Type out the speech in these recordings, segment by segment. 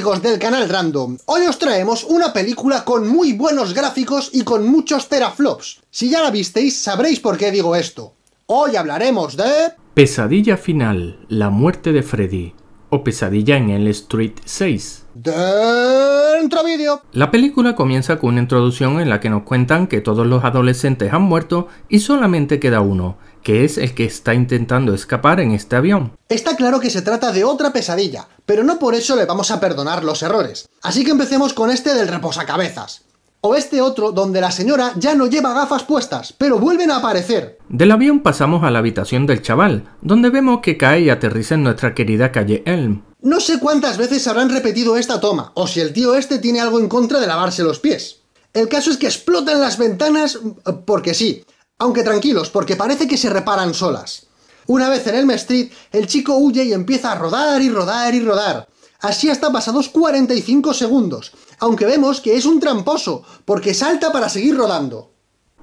amigos del canal Random, hoy os traemos una película con muy buenos gráficos y con muchos teraflops. Si ya la visteis sabréis por qué digo esto. Hoy hablaremos de... Pesadilla final, la muerte de Freddy, o Pesadilla en el Street 6. Dentro vídeo. La película comienza con una introducción en la que nos cuentan que todos los adolescentes han muerto y solamente queda uno, que es el que está intentando escapar en este avión. Está claro que se trata de otra pesadilla, pero no por eso le vamos a perdonar los errores. Así que empecemos con este del reposacabezas. O este otro donde la señora ya no lleva gafas puestas, pero vuelven a aparecer. Del avión pasamos a la habitación del chaval, donde vemos que cae y aterriza en nuestra querida calle Elm. No sé cuántas veces habrán repetido esta toma, o si el tío este tiene algo en contra de lavarse los pies. El caso es que explotan las ventanas porque sí, aunque tranquilos, porque parece que se reparan solas. Una vez en el Street, el chico huye y empieza a rodar y rodar y rodar. Así hasta pasados 45 segundos, aunque vemos que es un tramposo, porque salta para seguir rodando.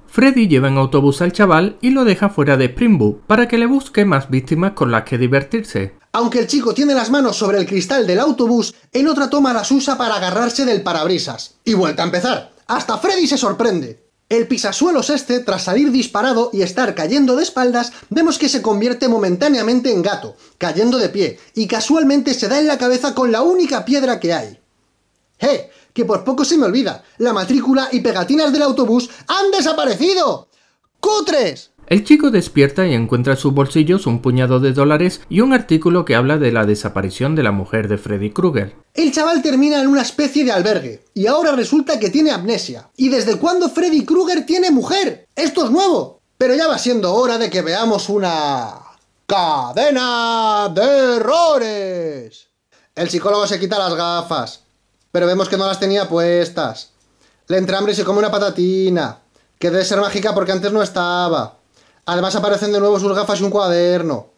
Freddy lleva en autobús al chaval y lo deja fuera de Springwood para que le busque más víctimas con las que divertirse. Aunque el chico tiene las manos sobre el cristal del autobús, en otra toma las usa para agarrarse del parabrisas. Y vuelta a empezar. Hasta Freddy se sorprende. El pisasuelos este, tras salir disparado y estar cayendo de espaldas, vemos que se convierte momentáneamente en gato, cayendo de pie, y casualmente se da en la cabeza con la única piedra que hay. ¡Eh! Que por poco se me olvida, la matrícula y pegatinas del autobús han desaparecido. ¡Cutres! El chico despierta y encuentra en sus bolsillos un puñado de dólares y un artículo que habla de la desaparición de la mujer de Freddy Krueger. El chaval termina en una especie de albergue y ahora resulta que tiene amnesia. ¿Y desde cuándo Freddy Krueger tiene mujer? Esto es nuevo. Pero ya va siendo hora de que veamos una... cadena de errores. El psicólogo se quita las gafas, pero vemos que no las tenía puestas. Le entra hambre y se come una patatina, que debe ser mágica porque antes no estaba. Además aparecen de nuevo sus gafas y un cuaderno.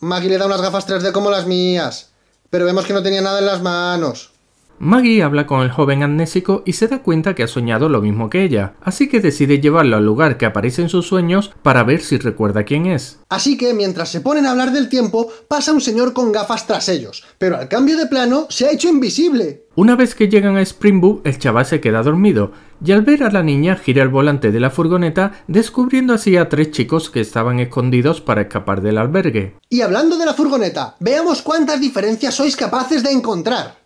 Maggie le da unas gafas 3D como las mías, pero vemos que no tenía nada en las manos. Maggie habla con el joven amnésico y se da cuenta que ha soñado lo mismo que ella, así que decide llevarlo al lugar que aparece en sus sueños para ver si recuerda quién es. Así que mientras se ponen a hablar del tiempo, pasa un señor con gafas tras ellos, pero al cambio de plano se ha hecho invisible. Una vez que llegan a Springbok, el chaval se queda dormido, y al ver a la niña gira el volante de la furgoneta, descubriendo así a tres chicos que estaban escondidos para escapar del albergue. Y hablando de la furgoneta, veamos cuántas diferencias sois capaces de encontrar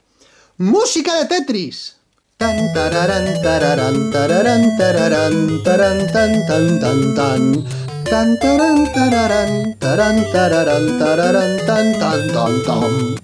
música de Tetris. Tan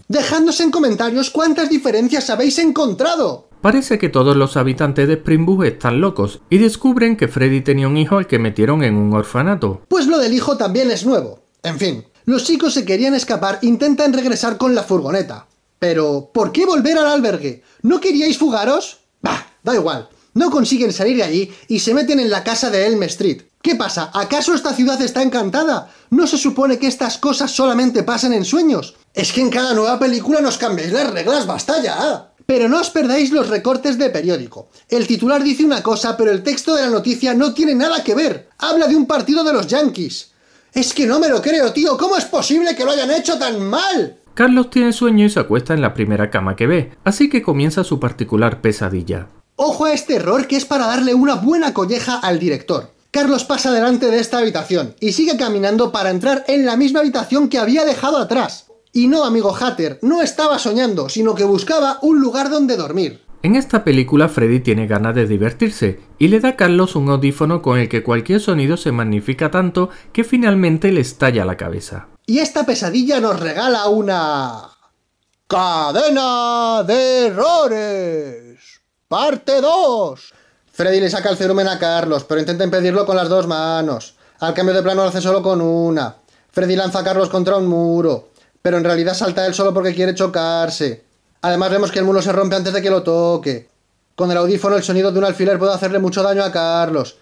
Dejadnos en comentarios cuántas diferencias habéis encontrado. Parece que todos los habitantes de Springbug están locos y descubren que Freddy tenía un hijo al que metieron en un orfanato. Pues lo del hijo también es nuevo. En fin, los chicos se querían escapar, intentan regresar con la furgoneta. Pero, ¿por qué volver al albergue? ¿No queríais fugaros? Bah, da igual. No consiguen salir de allí y se meten en la casa de Elm Street. ¿Qué pasa? ¿Acaso esta ciudad está encantada? ¿No se supone que estas cosas solamente pasan en sueños? Es que en cada nueva película nos cambiáis las reglas, basta ya. Pero no os perdáis los recortes de periódico. El titular dice una cosa, pero el texto de la noticia no tiene nada que ver. Habla de un partido de los Yankees. Es que no me lo creo, tío. ¿Cómo es posible que lo hayan hecho tan mal? Carlos tiene sueño y se acuesta en la primera cama que ve, así que comienza su particular pesadilla. Ojo a este error que es para darle una buena colleja al director. Carlos pasa delante de esta habitación y sigue caminando para entrar en la misma habitación que había dejado atrás. Y no, amigo Hatter, no estaba soñando, sino que buscaba un lugar donde dormir. En esta película Freddy tiene ganas de divertirse y le da a Carlos un audífono con el que cualquier sonido se magnifica tanto que finalmente le estalla la cabeza. Y esta pesadilla nos regala una... ¡Cadena de errores! ¡Parte 2! Freddy le saca el cerumen a Carlos, pero intenta impedirlo con las dos manos. Al cambio de plano lo hace solo con una. Freddy lanza a Carlos contra un muro, pero en realidad salta él solo porque quiere chocarse. Además vemos que el muro se rompe antes de que lo toque. Con el audífono el sonido de un alfiler puede hacerle mucho daño a Carlos,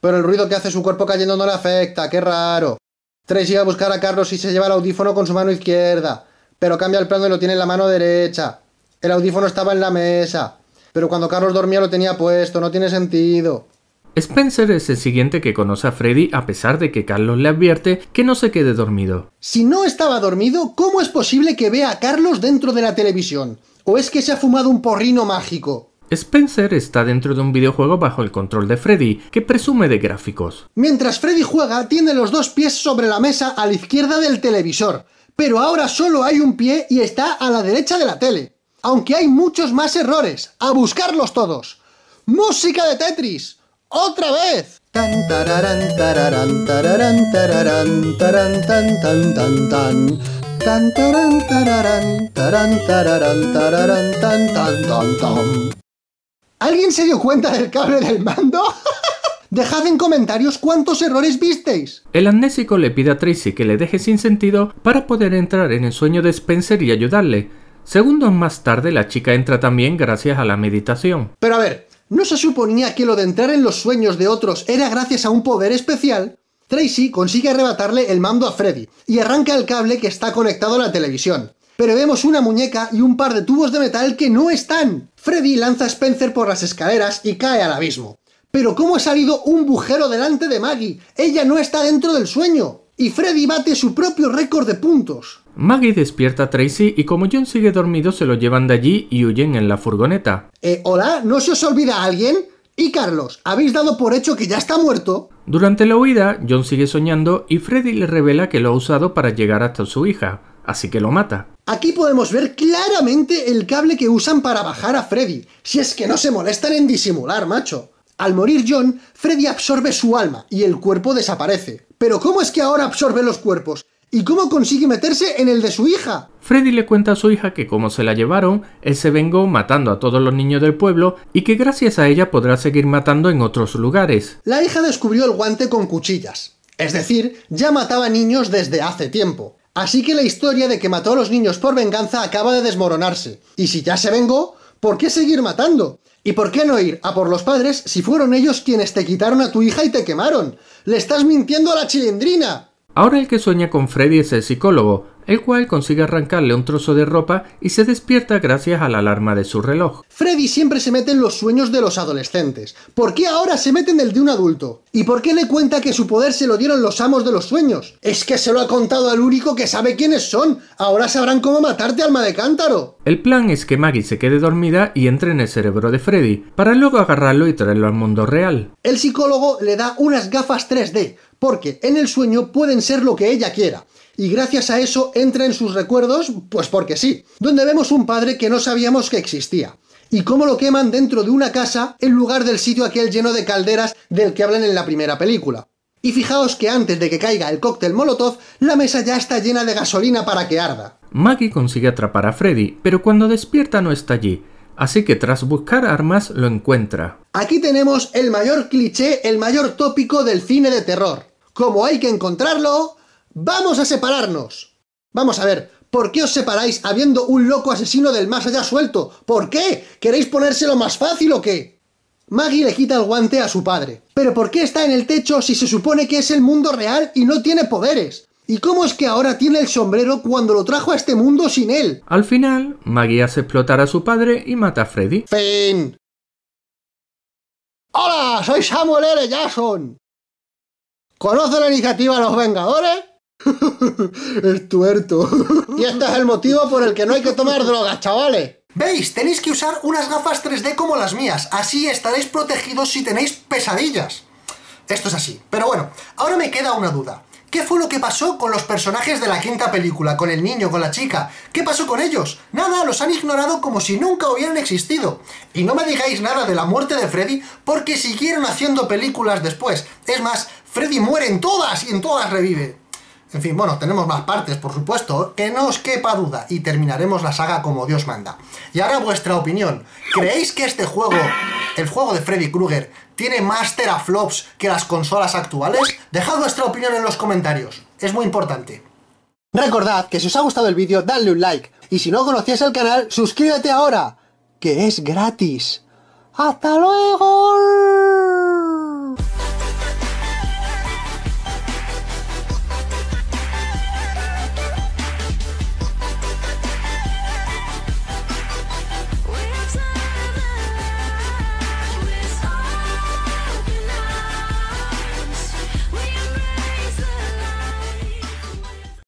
pero el ruido que hace su cuerpo cayendo no le afecta, qué raro. Trace iba a buscar a Carlos y se lleva el audífono con su mano izquierda, pero cambia el plano y lo tiene en la mano derecha. El audífono estaba en la mesa, pero cuando Carlos dormía lo tenía puesto, no tiene sentido. Spencer es el siguiente que conoce a Freddy a pesar de que Carlos le advierte que no se quede dormido. Si no estaba dormido, ¿cómo es posible que vea a Carlos dentro de la televisión? ¿O es que se ha fumado un porrino mágico? Spencer está dentro de un videojuego bajo el control de Freddy, que presume de gráficos. Mientras Freddy juega, tiene los dos pies sobre la mesa a la izquierda del televisor, pero ahora solo hay un pie y está a la derecha de la tele. Aunque hay muchos más errores, a buscarlos todos. ¡Música de Tetris! ¡Otra vez! ¿Alguien se dio cuenta del cable del mando? Dejad en comentarios cuántos errores visteis. El amnésico le pide a Tracy que le deje sin sentido para poder entrar en el sueño de Spencer y ayudarle. Segundos más tarde la chica entra también gracias a la meditación. Pero a ver, ¿no se suponía que lo de entrar en los sueños de otros era gracias a un poder especial? Tracy consigue arrebatarle el mando a Freddy y arranca el cable que está conectado a la televisión pero vemos una muñeca y un par de tubos de metal que no están. Freddy lanza a Spencer por las escaleras y cae al abismo. Pero ¿cómo ha salido un bujero delante de Maggie? Ella no está dentro del sueño. Y Freddy bate su propio récord de puntos. Maggie despierta a Tracy y como John sigue dormido se lo llevan de allí y huyen en la furgoneta. Eh, hola, ¿no se os olvida alguien? Y Carlos, ¿habéis dado por hecho que ya está muerto? Durante la huida, John sigue soñando y Freddy le revela que lo ha usado para llegar hasta su hija, así que lo mata. Aquí podemos ver claramente el cable que usan para bajar a Freddy, si es que no se molestan en disimular, macho. Al morir John, Freddy absorbe su alma y el cuerpo desaparece. Pero ¿cómo es que ahora absorbe los cuerpos? ¿Y cómo consigue meterse en el de su hija? Freddy le cuenta a su hija que como se la llevaron, él se vengó matando a todos los niños del pueblo y que gracias a ella podrá seguir matando en otros lugares. La hija descubrió el guante con cuchillas. Es decir, ya mataba niños desde hace tiempo. Así que la historia de que mató a los niños por venganza acaba de desmoronarse. Y si ya se vengó, ¿por qué seguir matando? ¿Y por qué no ir a por los padres si fueron ellos quienes te quitaron a tu hija y te quemaron? ¡Le estás mintiendo a la chilindrina! Ahora el que sueña con Freddy es el psicólogo, el cual consigue arrancarle un trozo de ropa y se despierta gracias a la alarma de su reloj. Freddy siempre se mete en los sueños de los adolescentes. ¿Por qué ahora se mete en el de un adulto? ¿Y por qué le cuenta que su poder se lo dieron los amos de los sueños? Es que se lo ha contado al único que sabe quiénes son. Ahora sabrán cómo matarte, alma de cántaro. El plan es que Maggie se quede dormida y entre en el cerebro de Freddy, para luego agarrarlo y traerlo al mundo real. El psicólogo le da unas gafas 3D, porque en el sueño pueden ser lo que ella quiera y gracias a eso entra en sus recuerdos, pues porque sí, donde vemos un padre que no sabíamos que existía y cómo lo queman dentro de una casa en lugar del sitio aquel lleno de calderas del que hablan en la primera película. Y fijaos que antes de que caiga el cóctel Molotov, la mesa ya está llena de gasolina para que arda. Maggie consigue atrapar a Freddy, pero cuando despierta no está allí, así que tras buscar armas lo encuentra. Aquí tenemos el mayor cliché, el mayor tópico del cine de terror. Como hay que encontrarlo, vamos a separarnos. Vamos a ver, ¿por qué os separáis habiendo un loco asesino del más allá suelto? ¿Por qué? ¿Queréis ponérselo más fácil o qué? Maggie le quita el guante a su padre. ¿Pero por qué está en el techo si se supone que es el mundo real y no tiene poderes? ¿Y cómo es que ahora tiene el sombrero cuando lo trajo a este mundo sin él? Al final, Maggie hace explotar a su padre y mata a Freddy. Fin. Hola, soy Samuel L. Jackson. ¿Conoce la iniciativa Los Vengadores? es tuerto. y este es el motivo por el que no hay que tomar drogas, chavales. ¿Veis? Tenéis que usar unas gafas 3D como las mías. Así estaréis protegidos si tenéis pesadillas. Esto es así. Pero bueno, ahora me queda una duda. ¿Qué fue lo que pasó con los personajes de la quinta película? Con el niño, con la chica. ¿Qué pasó con ellos? Nada, los han ignorado como si nunca hubieran existido. Y no me digáis nada de la muerte de Freddy porque siguieron haciendo películas después. Es más, Freddy muere en todas y en todas revive. En fin, bueno, tenemos más partes, por supuesto, que no os quepa duda, y terminaremos la saga como Dios manda. Y ahora vuestra opinión. ¿Creéis que este juego, el juego de Freddy Krueger, tiene más teraflops que las consolas actuales? Dejad vuestra opinión en los comentarios, es muy importante. Recordad que si os ha gustado el vídeo, dadle un like, y si no conocías el canal, suscríbete ahora, que es gratis. ¡Hasta luego!